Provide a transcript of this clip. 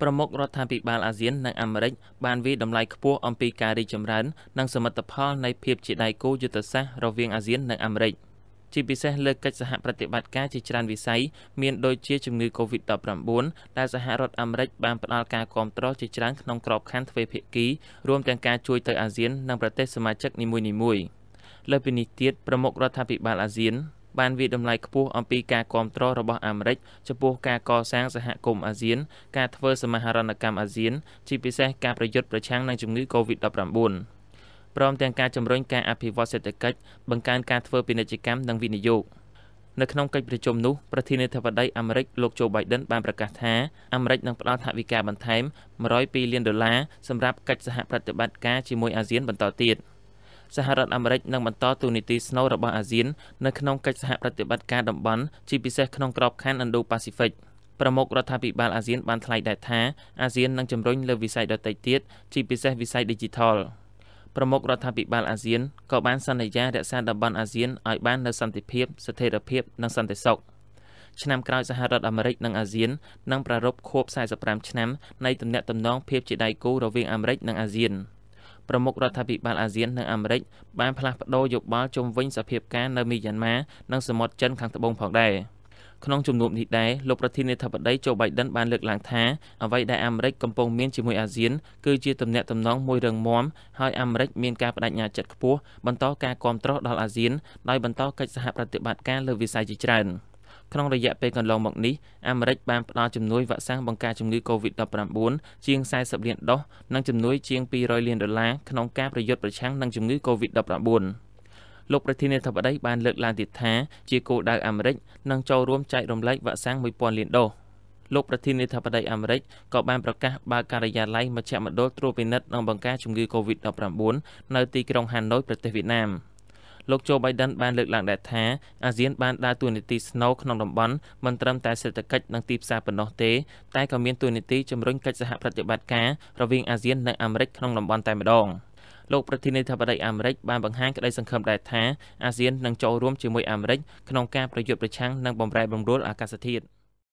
ប្រមុខរដ្ឋាភិបាលអាស៊ាននិងអាមេរិកបានវិយតម្លៃខ្ពស់អំពីការរីកចម្រើននិងសមិទ្ធផលនៃភាពជាដៃគូយុទ្ធសាស្ត្ររវាងអាស៊ាននិងអាមេរិកជាពិសេសលើកិច្ចសហប្រតិបត្តិការជាច្រើនវិស័យមានដូចជាជំងឺ Covid-19 ដែលសហរដ្ឋអាមេរិកបានផ្ដល់ការគ្រប់គ្រងជាច្រើនក្នុងក្របខ័ណ្ឌទ្វេភាគីរួមទាំងការជួយទៅអាស៊ាននិងប្រទេសសមាជិកនីមួយៗលើពីនេះទៀតប្រមុខរដ្ឋាភិបាលអាស៊ានបានវាតម្លៃខ្ពស់អំពីការគ្រប់គ្រងរបស់អាមេរិកចំពោះការកសាងសហគមន៍អាស៊ាន ការធ្វើ សមាហរណកម្មអាស៊ាន ជាពិសេសការប្រយុទ្ធប្រឆាំងនឹងជំងឺ Covid-19 ព្រមទាំងការជំរុញការអភិវឌ្ឍសេដ្ឋកិច្ចបង្កើនការធ្វើពាណិជ្ជកម្មនិងវិនិយោគនៅក្នុងកិច្ចប្រជុំនោះប្រធានាធិបតីអាមេរិកលោកโจ Biden បានប្រកាសថាអាមេរិកនឹងផ្តល់ថវិកាបន្ថែម102លានដុល្លារសម្រាប់កិច្ចសហប្រតិបត្តិការជាមួយអាស៊ានបន្តទៀត។សហរដ្ឋអាមេរិកនឹងបន្តទូនីតិស្នូលរបស់អាស៊ាននៅក្នុងកិច្ចសហប្រតិបត្តិការតំបន់ជាពិសេសក្នុងក្របខ័ណ្ឌ Indo-Pacific ប្រមុខរដ្ឋាភិបាលអាស៊ានបានថ្លែងដែរថាអាស៊ាននឹងជំរុញលើវិស័យដទៃទៀតជាពិសេសវិស័យ Digital ប្រមុខរដ្ឋាភិបាលអាស៊ានក៏បានសន្យារក្សាតំបន់អាស៊ានឲ្យបាននូវសន្តិភាព ស្ថិរភាពនិងសន្តិសុខឆ្នាំក្រោយសហរដ្ឋអាមេរិកនិងអាស៊ាននឹងប្រារព្ធខួប45ឆ្នាំ នៃទំនាក់ទំនងភាពជាដៃគូរវាងអាមេរិកនិងអាស៊ាន។ប្រមុខរដ្ឋាភិបាលអាស៊ាននិងអាមេរិកបានផ្លាស់ប្តូរយោបល់ជុំវិញសភាពការនៅមីយ៉ាន់ម៉ានិងសមុទ្រចិនខាងត្បូងផងដែរក្នុងជំនួបនេះដែរលោកប្រធានាធិបតីโจ Biden បានលើកឡើងថាអ្វីដែលអាមេរិកកំពុងមានជាមួយអាស៊ាន គឺជាទំនាក់ទំនងមួយរឹងមាំហើយអាមេរិកមានការបដិញ្ញាចិត្តខ្ពស់បន្តការគ្រប់គ្រងដល់អាស៊ានដោយបន្តកិច្ចសហប្រតិបត្តិការលើវិស័យជាច្រើន។ក្នុងរយៈពេលកន្លងមកនេះអាមេរិកបានផ្ដល់ជំនួយវ៉ាក់សាំងបង្ការជំងឺ Covid-19 ជាង40លានដុសនិងជំនួយជាង200លានដុល្លារក្នុងការប្រយុទ្ធប្រឆាំងនឹងជំងឺ Covid-19 លោកប្រធានាធិបតីបានលើកឡើងទៀតថា ជាគោលដៅអាមេរិកនឹងចូលរួមចែករំលែកវ៉ាក់សាំង1000លានដុល្លារលោកប្រធានាធិបតីអាមេរិកក៏បានប្រកាសបើកការិយាល័យមជ្ឈមណ្ឌលត្រួតពិនិត្យនិងបង្ការជំងឺ Covid-19 នៅទីក្រុងហាណូយប្រទេសវៀតណាម។លោកជូបៃដិនបានលើកឡើងដែរថាអាស៊ានបានដើរតួនាទីស្នូលក្នុងតំបន់មិនត្រឹមតែសេដ្ឋកិច្ចនិងទីផ្សារប៉ុណ្ណោះទេតែក៏មានតួនាទីជំរុញកិច្ចសហប្រតិបត្តិការរវាងអាស៊ាននិងអាមេរិកក្នុងតំបន់តែម្ដង។លោកប្រធានាធិបតីអាមេរិកបានបង្ហាញក្តីសង្ឃឹមដែរថាអាស៊ាននឹងចូលរួមជាមួយអាមេរិកក្នុងការប្រយុទ្ធប្រឆាំងនឹងបំរែបំរួលអាកាសធាតុ។